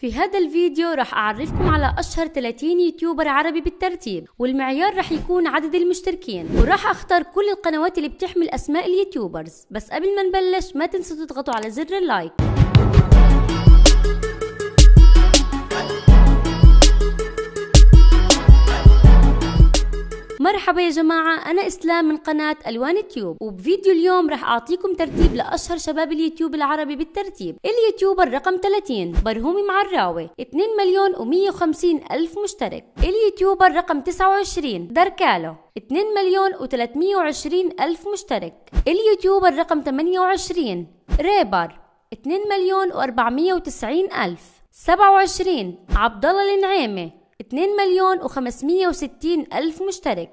في هذا الفيديو راح أعرفكم على أشهر 30 يوتيوبر عربي بالترتيب والمعيار راح يكون عدد المشتركين وراح أختار كل القنوات اللي بتحمل أسماء اليوتيوبرز بس قبل ما نبلش ما تنسوا تضغطوا على زر اللايك مرحبا يا جماعة أنا إسلام من قناة ألوان تيوب وبفيديو اليوم رح أعطيكم ترتيب لأشهر شباب اليوتيوب العربي بالترتيب اليوتيوبر رقم 30 برهومي معراوي 2 مليون و150 ألف مشترك اليوتيوبر رقم 29 دركالو 2 مليون و320 ألف مشترك اليوتيوبر رقم 28 ريبر 2 مليون و490 ألف 27 عبد الله 2 مليون و560 ألف مشترك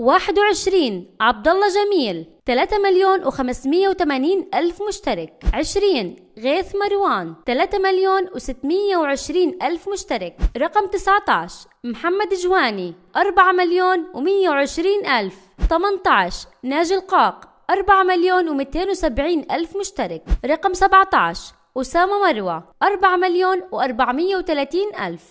21 عبد الله جميل 3 مليون و580 ألف مشترك 20 غيث مروان 3 مليون و620 ألف مشترك رقم 19 محمد جواني 4 مليون و120 ألف 18 ناجي القاق 4 مليون و270 ألف مشترك رقم 17 أسامة مروة 4 مليون و430 ألف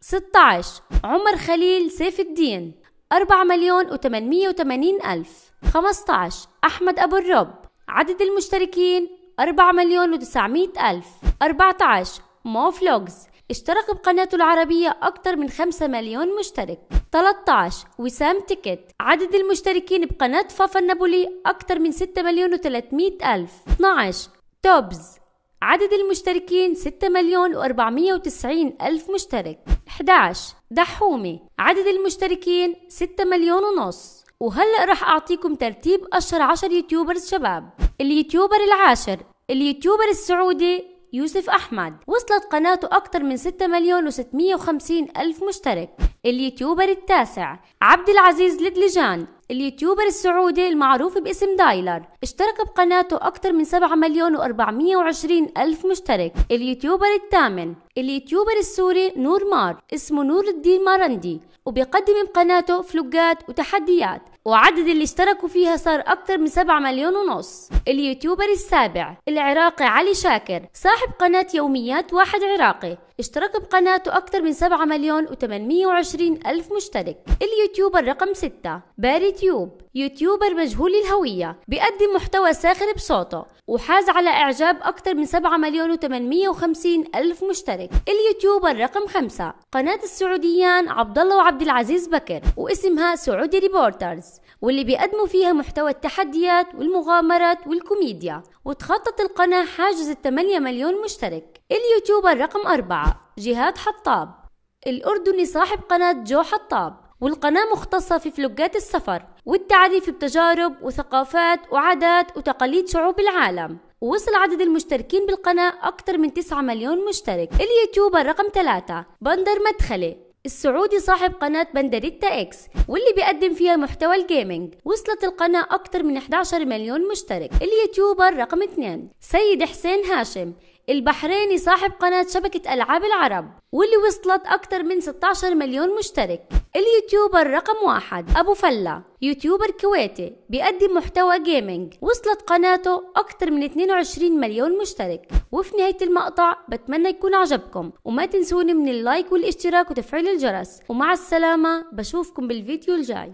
16 عمر خليل سيف الدين 4 مليون و880 ألف 15 أحمد أبو الرب عدد المشتركين 4 مليون و900 ألف 14 مو فلوجز اشترك بقناته العربية أكثر من 5 مليون مشترك 13 وسام تيكت عدد المشتركين بقناة فافا النابولي أكثر من 6 مليون و300 ألف 12 توبز عدد المشتركين 6 مليون و490 ألف مشترك 11 دحومة عدد المشتركين 6 مليون ونص وهلأ رح أعطيكم ترتيب أشهر 10 يوتيوبرز شباب اليوتيوبر العاشر اليوتيوبر السعودي يوسف أحمد وصلت قناته أكثر من 6 مليون و650 ألف مشترك اليوتيوبر التاسع عبد العزيز لدلجان اليوتيوبر السعودي المعروف باسم دايلر اشترك بقناته أكثر من 7 مليون و420 ألف مشترك اليوتيوبر الثامن اليوتيوبر السوري نور مار اسمه نور الدين مارندي وبيقدم بقناته فلوجات وتحديات وعدد اللي اشتركوا فيها صار أكثر من 7 مليون ونص اليوتيوبر السابع العراقي علي شاكر صاحب قناة يوميات واحد عراقي اشترك بقناته أكثر من 7 مليون و820 ألف مشترك اليوتيوبر رقم 6 باري تيوب يوتيوبر مجهول الهوية بيقدم محتوى ساخر بصوته وحاز على إعجاب أكثر من 7 مليون و850 ألف مشترك اليوتيوبر رقم 5 قناة السعوديان عبد الله وعبد العزيز بكر واسمها سعودي ريبورترز واللي بيقدموا فيها محتوى التحديات والمغامرات وال والكوميديا وتخطط القناة حاجز الثمانية مليون مشترك اليوتيوبر رقم أربعة جهاد حطاب الأردني صاحب قناة جو حطاب والقناة مختصة في فلوجات السفر والتعريف بتجارب وثقافات وعادات وتقاليد شعوب العالم ووصل عدد المشتركين بالقناة أكثر من 9 مليون مشترك اليوتيوبر رقم 3 بندر مدخلي السعودي صاحب قناة بندريتا اكس واللي بيقدم فيها محتوى الجيمنج وصلت القناة أكتر من 11 مليون مشترك اليوتيوبر رقم 2 سيد حسين هاشم البحريني صاحب قناة شبكة ألعاب العرب واللي وصلت أكثر من 16 مليون مشترك اليوتيوبر رقم واحد أبو فلة يوتيوبر كويتي بيقدم محتوى جيمنج وصلت قناته أكثر من 22 مليون مشترك وفي نهاية المقطع بتمنى يكون عجبكم وما تنسوني من اللايك والاشتراك وتفعيل الجرس ومع السلامة بشوفكم بالفيديو الجاي